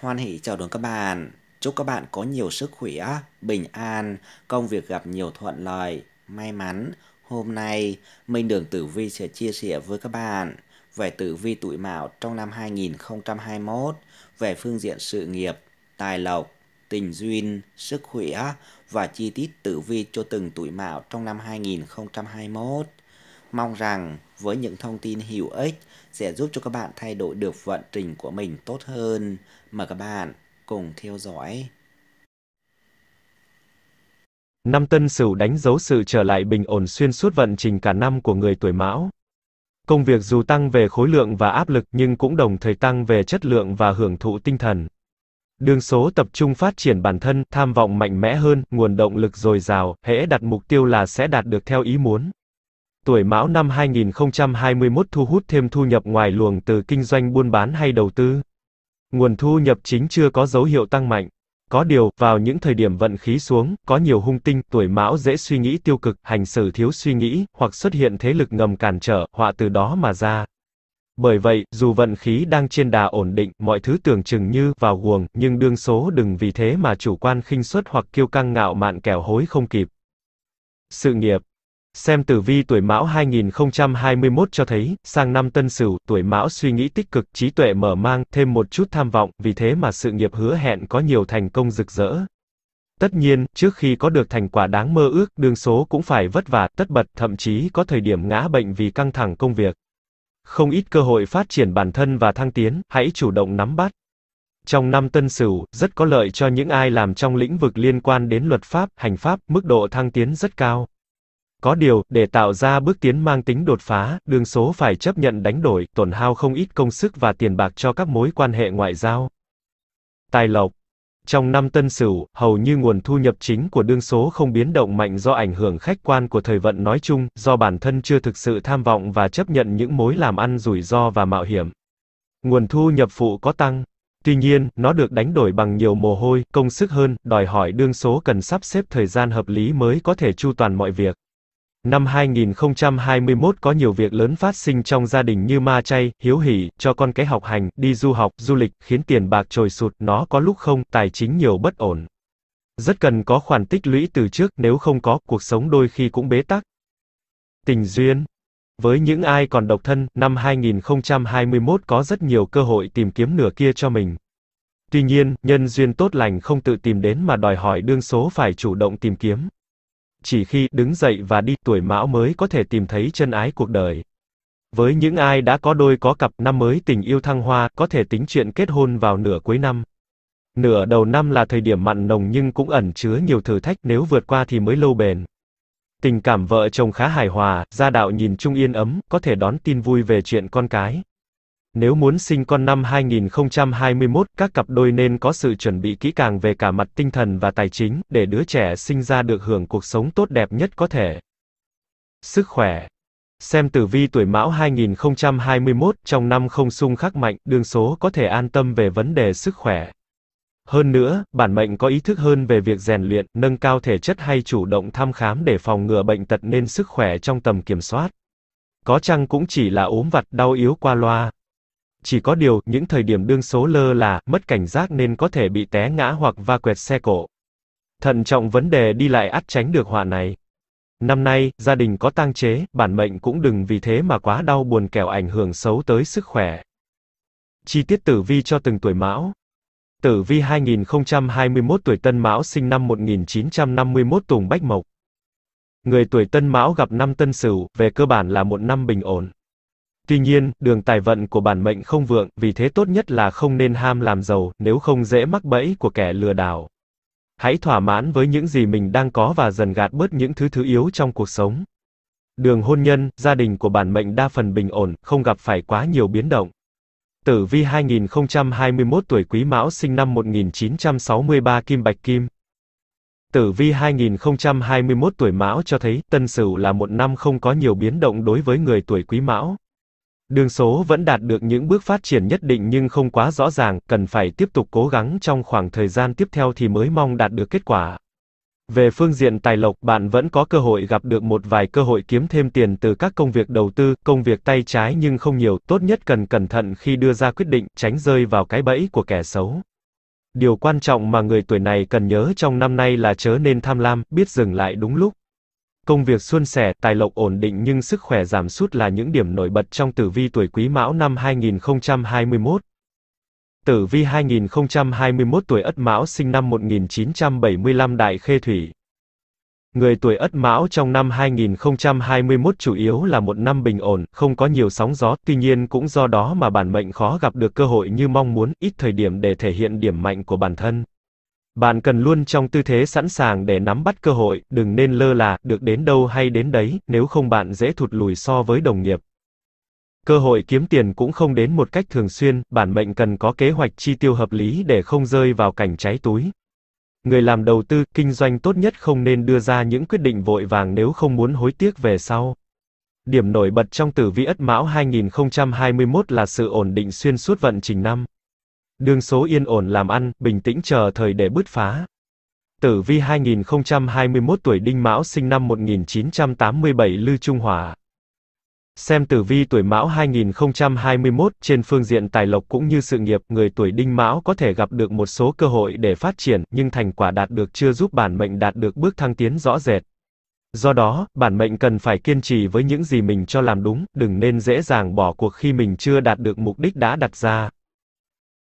Hoan hỷ chào đón các bạn. Chúc các bạn có nhiều sức khỏe, bình an, công việc gặp nhiều thuận lợi, may mắn. Hôm nay, Minh Đường Tử Vi sẽ chia sẻ với các bạn về tử vi tuổi mão trong năm 2021 về phương diện sự nghiệp, tài lộc, tình duyên, sức khỏe và chi tiết tử vi cho từng tuổi mão trong năm 2021. Mong rằng với những thông tin hữu ích sẽ giúp cho các bạn thay đổi được vận trình của mình tốt hơn. Mời các bạn cùng theo dõi. Năm Tân Sửu đánh dấu sự trở lại bình ổn xuyên suốt vận trình cả năm của người tuổi Mão. Công việc dù tăng về khối lượng và áp lực nhưng cũng đồng thời tăng về chất lượng và hưởng thụ tinh thần. Đường số tập trung phát triển bản thân, tham vọng mạnh mẽ hơn, nguồn động lực dồi dào, hễ đặt mục tiêu là sẽ đạt được theo ý muốn tuổi Mão năm 2021 thu hút thêm thu nhập ngoài luồng từ kinh doanh buôn bán hay đầu tư. Nguồn thu nhập chính chưa có dấu hiệu tăng mạnh. Có điều, vào những thời điểm vận khí xuống, có nhiều hung tinh, tuổi Mão dễ suy nghĩ tiêu cực, hành xử thiếu suy nghĩ, hoặc xuất hiện thế lực ngầm cản trở, họa từ đó mà ra. Bởi vậy, dù vận khí đang trên đà ổn định, mọi thứ tưởng chừng như vào guồng, nhưng đương số đừng vì thế mà chủ quan khinh suất hoặc kiêu căng ngạo mạn kẻo hối không kịp. Sự nghiệp Xem tử vi tuổi Mão 2021 cho thấy, sang năm Tân Sửu, tuổi Mão suy nghĩ tích cực, trí tuệ mở mang, thêm một chút tham vọng, vì thế mà sự nghiệp hứa hẹn có nhiều thành công rực rỡ. Tất nhiên, trước khi có được thành quả đáng mơ ước, đường số cũng phải vất vả, tất bật, thậm chí có thời điểm ngã bệnh vì căng thẳng công việc. Không ít cơ hội phát triển bản thân và thăng tiến, hãy chủ động nắm bắt. Trong năm Tân Sửu, rất có lợi cho những ai làm trong lĩnh vực liên quan đến luật pháp, hành pháp, mức độ thăng tiến rất cao. Có điều, để tạo ra bước tiến mang tính đột phá, đường số phải chấp nhận đánh đổi, tổn hao không ít công sức và tiền bạc cho các mối quan hệ ngoại giao. Tài lộc Trong năm tân sửu, hầu như nguồn thu nhập chính của đương số không biến động mạnh do ảnh hưởng khách quan của thời vận nói chung, do bản thân chưa thực sự tham vọng và chấp nhận những mối làm ăn rủi ro và mạo hiểm. Nguồn thu nhập phụ có tăng, Tuy nhiên, nó được đánh đổi bằng nhiều mồ hôi, công sức hơn, đòi hỏi đương số cần sắp xếp thời gian hợp lý mới có thể chu toàn mọi việc. Năm 2021 có nhiều việc lớn phát sinh trong gia đình như ma chay, hiếu hỉ, cho con cái học hành, đi du học, du lịch, khiến tiền bạc trồi sụt, nó có lúc không, tài chính nhiều bất ổn. Rất cần có khoản tích lũy từ trước, nếu không có, cuộc sống đôi khi cũng bế tắc. Tình duyên Với những ai còn độc thân, năm 2021 có rất nhiều cơ hội tìm kiếm nửa kia cho mình. Tuy nhiên, nhân duyên tốt lành không tự tìm đến mà đòi hỏi đương số phải chủ động tìm kiếm chỉ khi đứng dậy và đi tuổi mão mới có thể tìm thấy chân ái cuộc đời. Với những ai đã có đôi có cặp năm mới tình yêu thăng hoa, có thể tính chuyện kết hôn vào nửa cuối năm. Nửa đầu năm là thời điểm mặn nồng nhưng cũng ẩn chứa nhiều thử thách nếu vượt qua thì mới lâu bền. Tình cảm vợ chồng khá hài hòa, gia đạo nhìn chung yên ấm, có thể đón tin vui về chuyện con cái. Nếu muốn sinh con năm 2021, các cặp đôi nên có sự chuẩn bị kỹ càng về cả mặt tinh thần và tài chính, để đứa trẻ sinh ra được hưởng cuộc sống tốt đẹp nhất có thể. Sức khỏe Xem tử vi tuổi mão 2021, trong năm không xung khắc mạnh, đương số có thể an tâm về vấn đề sức khỏe. Hơn nữa, bản mệnh có ý thức hơn về việc rèn luyện, nâng cao thể chất hay chủ động thăm khám để phòng ngừa bệnh tật nên sức khỏe trong tầm kiểm soát. Có chăng cũng chỉ là ốm vặt đau yếu qua loa, chỉ có điều, những thời điểm đương số lơ là, mất cảnh giác nên có thể bị té ngã hoặc va quẹt xe cộ. Thận trọng vấn đề đi lại ắt tránh được họa này. Năm nay, gia đình có tang chế, bản mệnh cũng đừng vì thế mà quá đau buồn kẻo ảnh hưởng xấu tới sức khỏe. Chi tiết tử vi cho từng tuổi mão. Tử vi 2021 tuổi tân mão sinh năm 1951 tùng bách mộc. Người tuổi tân mão gặp năm tân sửu, về cơ bản là một năm bình ổn. Tuy nhiên, đường tài vận của bản mệnh không vượng, vì thế tốt nhất là không nên ham làm giàu, nếu không dễ mắc bẫy của kẻ lừa đảo. Hãy thỏa mãn với những gì mình đang có và dần gạt bớt những thứ thứ yếu trong cuộc sống. Đường hôn nhân, gia đình của bản mệnh đa phần bình ổn, không gặp phải quá nhiều biến động. Tử vi 2021 tuổi Quý Mão sinh năm 1963 Kim Bạch Kim. Tử vi 2021 tuổi Mão cho thấy Tân Sửu là một năm không có nhiều biến động đối với người tuổi Quý Mão. Đường số vẫn đạt được những bước phát triển nhất định nhưng không quá rõ ràng, cần phải tiếp tục cố gắng trong khoảng thời gian tiếp theo thì mới mong đạt được kết quả. Về phương diện tài lộc, bạn vẫn có cơ hội gặp được một vài cơ hội kiếm thêm tiền từ các công việc đầu tư, công việc tay trái nhưng không nhiều, tốt nhất cần cẩn thận khi đưa ra quyết định, tránh rơi vào cái bẫy của kẻ xấu. Điều quan trọng mà người tuổi này cần nhớ trong năm nay là chớ nên tham lam, biết dừng lại đúng lúc công việc suôn sẻ, tài lộc ổn định nhưng sức khỏe giảm sút là những điểm nổi bật trong tử vi tuổi Quý Mão năm 2021. Tử vi 2021 tuổi Ất Mão sinh năm 1975 Đại Khê Thủy. Người tuổi Ất Mão trong năm 2021 chủ yếu là một năm bình ổn, không có nhiều sóng gió, tuy nhiên cũng do đó mà bản mệnh khó gặp được cơ hội như mong muốn, ít thời điểm để thể hiện điểm mạnh của bản thân. Bạn cần luôn trong tư thế sẵn sàng để nắm bắt cơ hội, đừng nên lơ là, được đến đâu hay đến đấy, nếu không bạn dễ thụt lùi so với đồng nghiệp. Cơ hội kiếm tiền cũng không đến một cách thường xuyên, bản mệnh cần có kế hoạch chi tiêu hợp lý để không rơi vào cảnh cháy túi. Người làm đầu tư, kinh doanh tốt nhất không nên đưa ra những quyết định vội vàng nếu không muốn hối tiếc về sau. Điểm nổi bật trong tử vi Ất Mão 2021 là sự ổn định xuyên suốt vận trình năm đường số yên ổn làm ăn, bình tĩnh chờ thời để bứt phá. Tử vi 2021 tuổi Đinh Mão sinh năm 1987 Lư Trung Hòa. Xem tử vi tuổi Mão 2021 trên phương diện tài lộc cũng như sự nghiệp, người tuổi Đinh Mão có thể gặp được một số cơ hội để phát triển, nhưng thành quả đạt được chưa giúp bản mệnh đạt được bước thăng tiến rõ rệt. Do đó, bản mệnh cần phải kiên trì với những gì mình cho làm đúng, đừng nên dễ dàng bỏ cuộc khi mình chưa đạt được mục đích đã đặt ra.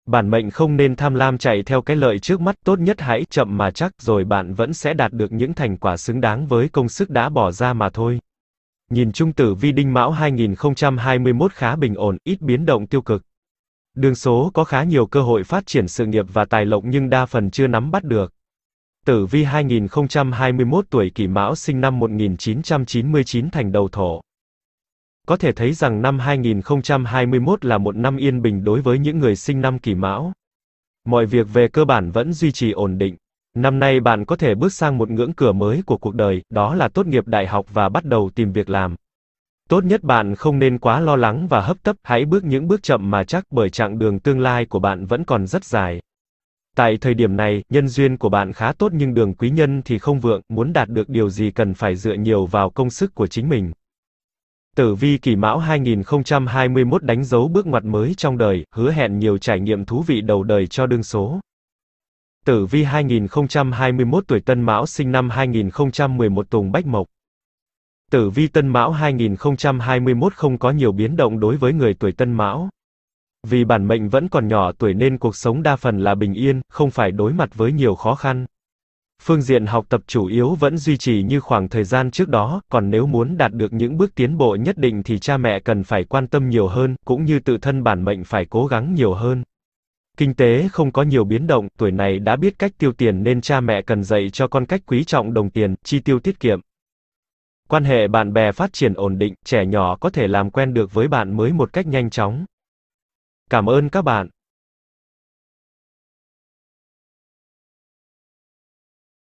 Bản mệnh không nên tham lam chạy theo cái lợi trước mắt, tốt nhất hãy chậm mà chắc rồi bạn vẫn sẽ đạt được những thành quả xứng đáng với công sức đã bỏ ra mà thôi. Nhìn chung tử vi đinh mão 2021 khá bình ổn, ít biến động tiêu cực. Đường số có khá nhiều cơ hội phát triển sự nghiệp và tài lộc nhưng đa phần chưa nắm bắt được. Tử vi 2021 tuổi kỷ mão sinh năm 1999 thành đầu thổ. Có thể thấy rằng năm 2021 là một năm yên bình đối với những người sinh năm kỷ mão. Mọi việc về cơ bản vẫn duy trì ổn định. Năm nay bạn có thể bước sang một ngưỡng cửa mới của cuộc đời, đó là tốt nghiệp đại học và bắt đầu tìm việc làm. Tốt nhất bạn không nên quá lo lắng và hấp tấp, hãy bước những bước chậm mà chắc bởi chặng đường tương lai của bạn vẫn còn rất dài. Tại thời điểm này, nhân duyên của bạn khá tốt nhưng đường quý nhân thì không vượng, muốn đạt được điều gì cần phải dựa nhiều vào công sức của chính mình. Tử vi kỳ mão 2021 đánh dấu bước ngoặt mới trong đời, hứa hẹn nhiều trải nghiệm thú vị đầu đời cho đương số. Tử vi 2021 tuổi Tân Mão sinh năm 2011 Tùng Bách Mộc. Tử vi Tân Mão 2021 không có nhiều biến động đối với người tuổi Tân Mão. Vì bản mệnh vẫn còn nhỏ tuổi nên cuộc sống đa phần là bình yên, không phải đối mặt với nhiều khó khăn phương diện học tập chủ yếu vẫn duy trì như khoảng thời gian trước đó, còn nếu muốn đạt được những bước tiến bộ nhất định thì cha mẹ cần phải quan tâm nhiều hơn, cũng như tự thân bản mệnh phải cố gắng nhiều hơn. Kinh tế không có nhiều biến động, tuổi này đã biết cách tiêu tiền nên cha mẹ cần dạy cho con cách quý trọng đồng tiền, chi tiêu tiết kiệm. Quan hệ bạn bè phát triển ổn định, trẻ nhỏ có thể làm quen được với bạn mới một cách nhanh chóng. Cảm ơn các bạn.